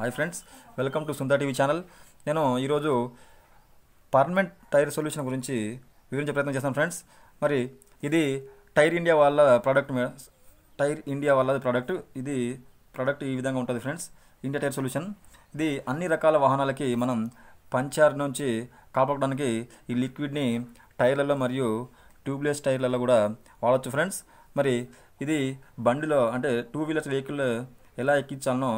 hi friends welcome to సుందా TV channel నేను ఈరోజు పర్మనెంట్ టైర్ సొల్యూషన్ గురించి వివరించే ప్రయత్నం చేస్తాను ఫ్రెండ్స్ మరి ఇది టైర్ ఇండియా వాళ్ళ ప్రోడక్ట్ టైర్ ఇండియా వాళ్ళది ప్రోడక్ట్ ఇది ప్రోడక్ట్ ఈ విధంగా ఉంటుంది ఫ్రెండ్స్ ఇండియా టైర్ సొల్యూషన్ ఇది అన్ని రకాల వాహనాలకి మనం పంచార్ నుంచి కాపాడడానికి ఈ లిక్విడ్ని టైర్లలో మరియు ట్యూబ్లెస్ టైర్లలో కూడా వాడచ్చు ఫ్రెండ్స్ మరి ఇది బండిలో అంటే టూ వీలర్స్ వెహికల్ ఎలా ఎక్కించాలనో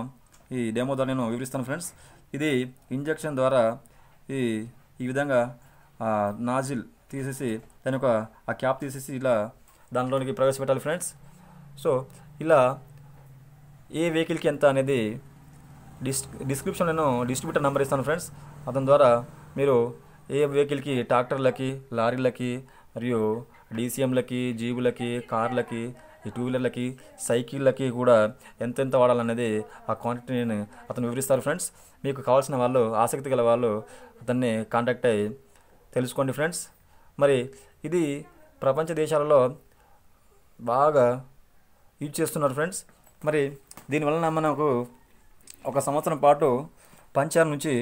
ఈ డెమో ద్వారా నేను వివరిస్తాను ఫ్రెండ్స్ ఇది ఇంజెక్షన్ ద్వారా ఈ ఈ విధంగా నాజిల్ తీసేసి దాని యొక్క ఆ క్యాప్ తీసేసి ఇలా దానిలోనికి ప్రవేశపెట్టాలి ఫ్రెండ్స్ సో ఇలా ఏ వెహికల్కి ఎంత అనేది డిస్ డిస్క్రిప్షన్ నేను డిస్ట్రిబ్యూటర్ నెంబర్ ఇస్తాను ఫ్రెండ్స్ అతని ద్వారా మీరు ఏ వెహికల్కి ట్రాక్టర్లకి లారీలకి మరియు డీసీఎంలకి జీబులకి కార్లకి ఈ టూ వీలర్లకి సైకిళ్ళకి కూడా ఎంతెంత వాడాలనేది ఆ క్వాంటిటీ నేను అతను వివరిస్తారు ఫ్రెండ్స్ మీకు కావాల్సిన వాళ్ళు ఆసక్తి గల వాళ్ళు అతన్ని కాంటాక్ట్ అయ్యి తెలుసుకోండి ఫ్రెండ్స్ మరి ఇది ప్రపంచ దేశాలలో బాగా యూజ్ చేస్తున్నారు ఫ్రెండ్స్ మరి దీనివలన మనకు ఒక సంవత్సరం పాటు పంచర్ నుంచి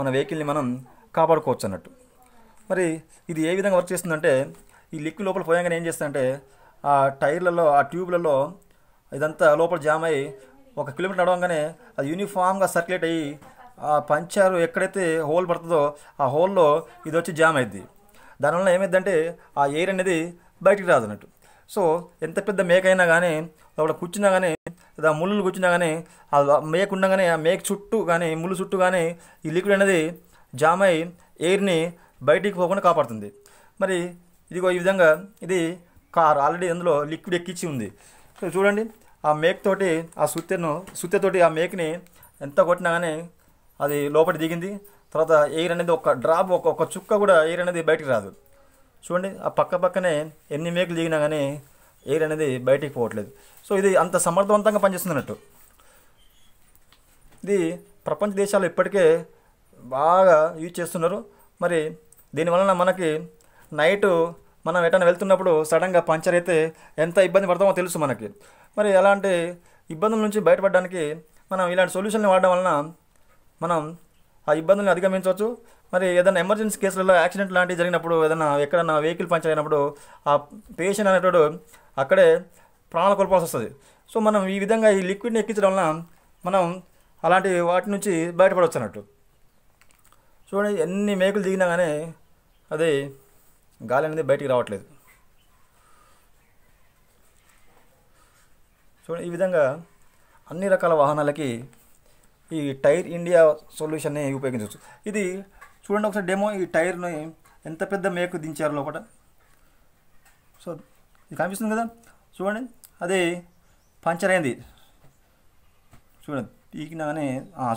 మన వెహికల్ని మనం కాపాడుకోవచ్చు అన్నట్టు మరి ఇది ఏ విధంగా వర్క్ చేస్తుందంటే ఈ లిక్విడ్ లోపల పోయాక ఏం చేస్తుందంటే ఆ టైర్లలో ఆ ట్యూబ్లలో ఇదంతా లోపల జామ్ అయ్యి ఒక కిలోమీటర్ నడవంగానే అది యూనిఫామ్గా సర్క్యులేట్ అయ్యి ఆ పంచర్ ఎక్కడైతే హోల్ పడుతుందో ఆ హోల్లో ఇది వచ్చి జామ్ అయింది దానివల్ల ఏమైందంటే ఆ ఎయిర్ అనేది బయటికి రాదు అన్నట్టు సో ఎంత పెద్ద మేక అయినా కానీ లోపల కూర్చున్నా కానీ లేదా ముళ్ళు కూర్చున్నా కానీ ఆ మేక ఉండగానే ఆ మేక చుట్టూ కానీ ముళ్ళు చుట్టూ కానీ ఈ లిక్విడ్ అనేది జామ్ అయి ఎయిర్ని బయటికి పోకుండా కాపాడుతుంది మరి ఇదిగో ఈ విధంగా ఇది కార్ ఆల్రెడీ అందులో లిక్విడ్ ఎక్కించి ఉంది చూడండి ఆ మేక్ తోటి ఆ సుత్తెను సుత్తెతోటి ఆ మేక్ని ఎంత కొట్టినా కానీ అది లోపలి దిగింది తర్వాత ఎయిర్ అనేది ఒక డ్రాప్ ఒక ఒక చుక్క కూడా ఎయిర్ అనేది బయటికి రాదు చూడండి ఆ పక్క పక్కనే ఎన్ని మేకలు దిగినా కానీ ఎయిర్ అనేది బయటికి పోవట్లేదు సో ఇది అంత సమర్థవంతంగా పనిచేస్తుంది అన్నట్టు ఇది ప్రపంచ దేశాలు ఇప్పటికే బాగా యూజ్ చేస్తున్నారు మరి దీనివలన మనకి నైటు మనం ఎటైనా వెళ్తున్నప్పుడు సడన్గా పంచర్ అయితే ఎంత ఇబ్బంది పడతామో తెలుసు మనకి మరి అలాంటి ఇబ్బందుల నుంచి బయటపడడానికి మనం ఇలాంటి సొల్యూషన్లు వాడడం వలన మనం ఆ ఇబ్బందులను అధిగమించవచ్చు మరి ఏదైనా ఎమర్జెన్సీ కేసులలో యాక్సిడెంట్ లాంటివి జరిగినప్పుడు ఏదైనా ఎక్కడైనా వెహికల్ పంచర్ అయినప్పుడు ఆ పేషెంట్ అనేటోడు అక్కడే ప్రాణాలు కోల్పోవాల్సి వస్తుంది సో మనం ఈ విధంగా ఈ లిక్విడ్ని ఎక్కించడం వలన మనం అలాంటి వాటి నుంచి బయటపడవచ్చు అన్నట్టు చూడండి ఎన్ని మేకులు దిగినా కానీ అది గాలి అనేది బయటికి రావట్లేదు చూడండి ఈ విధంగా అన్ని రకాల వాహనాలకి ఈ టైర్ ఇండియా సొల్యూషన్ని ఉపయోగించవచ్చు ఇది చూడండి ఒకసారి డెమో ఈ టైర్ని ఎంత పెద్ద మేకు దించారు లోపల సో ఇది కనిపిస్తుంది కదా చూడండి అది పంచర్ అయింది చూడండి కానీ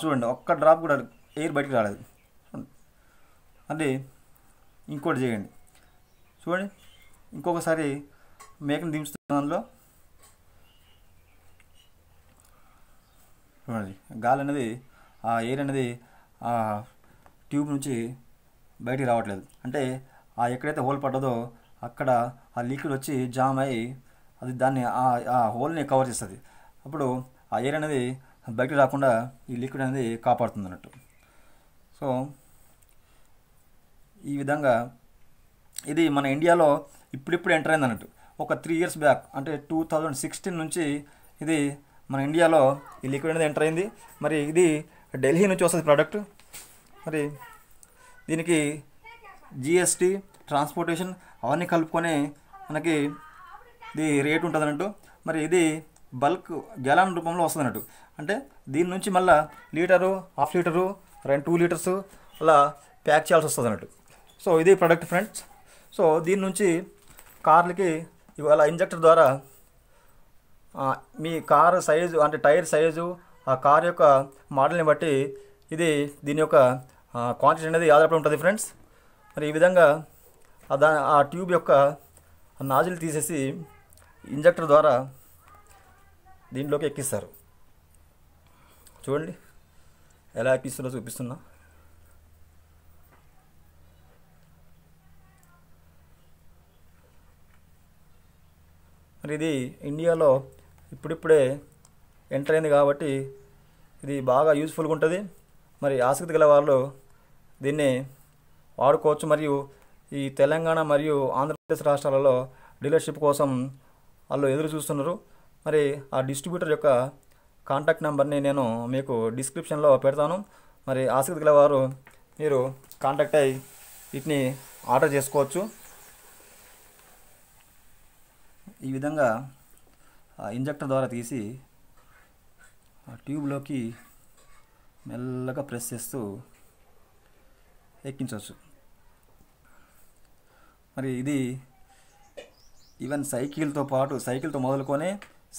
చూడండి ఒక్క డ్రాప్ కూడా ఎయిర్ బయటకు రాలేదు అంటే ఇంకోటి చేయండి చూడండి ఇంకొకసారి మేకను దించుతున్న దానిలో చూడండి గాలి అనేది ఆ ఎయిర్ అనేది ఆ ట్యూబ్ నుంచి బయటికి రావట్లేదు అంటే ఆ ఎక్కడైతే హోల్ పడ్డదో అక్కడ ఆ లీక్విడ్ వచ్చి జామ్ అయ్యి అది దాన్ని ఆ హోల్ని కవర్ చేస్తుంది అప్పుడు ఆ ఎయిర్ అనేది బయటికి రాకుండా ఈ లిక్విడ్ అనేది కాపాడుతుంది అన్నట్టు సో ఈ విధంగా ఇది మన ఇండియాలో ఇప్పుడిప్పుడు ఎంటర్ అయింది అన్నట్టు ఒక త్రీ ఇయర్స్ బ్యాక్ అంటే టూ థౌజండ్ సిక్స్టీన్ నుంచి ఇది మన ఇండియాలో ఈ లిక్విడ్ అనేది ఎంటర్ అయింది మరి ఇది ఢిల్లీ నుంచి వస్తుంది ప్రోడక్ట్ మరి దీనికి జిఎస్టీ ట్రాన్స్పోర్టేషన్ అవన్నీ కలుపుకొని మనకి ఇది రేట్ ఉంటుంది అన్నట్టు మరి ఇది బల్క్ గ్యాలన్ రూపంలో వస్తుంది అన్నట్టు అంటే దీని నుంచి మళ్ళీ లీటరు హాఫ్ లీటరు రెండు టూ లీటర్స్ అలా ప్యాక్ చేయాల్సి వస్తుంది అన్నట్టు సో ఇది ప్రొడక్ట్ ఫ్రెండ్స్ సో దీని నుంచి కార్లకి ఇవాళ ఇంజెక్టర్ ద్వారా మీ కార్ సైజు అంటే టైర్ సైజు ఆ కార్ యొక్క మోడల్ని బట్టి ఇది దీని యొక్క క్వాంటిటీ అనేది ఆధారపడి ఉంటుంది ఫ్రెండ్స్ మరి ఈ విధంగా దా ఆ ట్యూబ్ యొక్క నాజిల్ తీసేసి ఇంజెక్టర్ ద్వారా దీంట్లోకి ఎక్కిస్తారు చూడండి ఎలా ఎక్కిస్తుందో చూపిస్తున్నా మరి ఇది ఇండియాలో ఇప్పుడిప్పుడే ఎంటర్ అయింది కాబట్టి ఇది బాగా యూస్ఫుల్గా ఉంటుంది మరి ఆసక్తి గల వాళ్ళు దీన్ని వాడుకోవచ్చు మరియు ఈ తెలంగాణ మరియు ఆంధ్రప్రదేశ్ రాష్ట్రాలలో డీలర్షిప్ కోసం వాళ్ళు ఎదురు చూస్తున్నారు మరి ఆ డిస్ట్రిబ్యూటర్ యొక్క కాంటాక్ట్ నెంబర్ని నేను మీకు డిస్క్రిప్షన్లో పెడతాను మరి ఆసక్తి గల వారు మీరు కాంటాక్ట్ అయ్యి వీటిని ఆర్డర్ చేసుకోవచ్చు ఈ విధంగా ఇంజెక్టర్ ద్వారా తీసి ట్యూబ్లోకి మెల్లగా ప్రెస్ చేస్తూ ఎక్కించవచ్చు మరి ఇది ఈవెన్ సైకిల్తో పాటు సైకిల్తో మొదలుకొని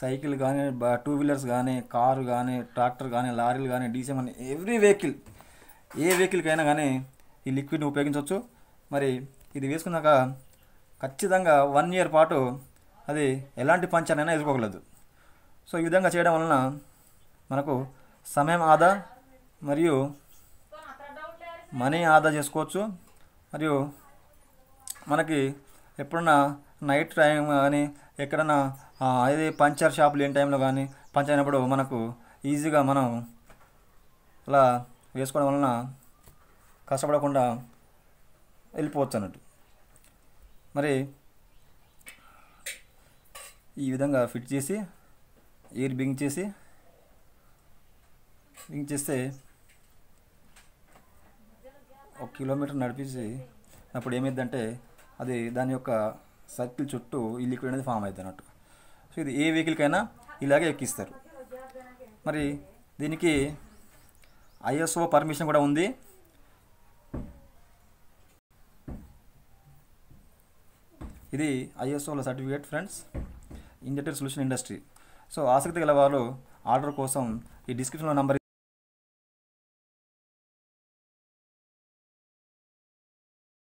సైకిల్ కానీ టూ వీలర్స్ కానీ కారు కానీ ట్రాక్టర్ కానీ లారీలు కానీ డీసీ కానీ ఎవ్రీ వెహికల్ ఏ వెహికల్కైనా కానీ ఈ లిక్విడ్ని ఉపయోగించవచ్చు మరి ఇది వేసుకున్నాక ఖచ్చితంగా వన్ ఇయర్ పాటు అది ఎలాంటి పంచనైనా ఎదుర్కోగలదు సో ఈ విధంగా చేయడం వలన మనకు సమయం ఆదా మరియు మనీ ఆదా చేసుకోవచ్చు మరియు మనకి ఎప్పుడన్నా నైట్ టైం కానీ ఎక్కడన్నా అది పంచర్ షాప్ లేని టైంలో కానీ పంచర్ అయినప్పుడు మనకు ఈజీగా మనం అలా వేసుకోవడం వలన కష్టపడకుండా వెళ్ళిపోవచ్చు అన్నట్టు మరి ఈ విధంగా ఫిట్ చేసి ఎయిర్ బింగ్ చేసి బింగ్ చేస్తే ఒక కిలోమీటర్ నడిపించి అప్పుడు ఏమైందంటే అది దాని యొక్క సర్కిల్ చుట్టూ ఈ లిక్విడ్ అనేది ఫామ్ అవుతుంది అన్నట్టు సో ఇది ఏ వెహికల్కైనా ఇలాగే ఎక్కిస్తారు మరి దీనికి ఐఎస్ఓ పర్మిషన్ కూడా ఉంది ఇది ఐఎస్ఓల certificate friends injected solution industry so ఆసక్తి గల వారు ఆర్డర్ కోసం ఈ డిస్క్రిప్షన్లో నంబర్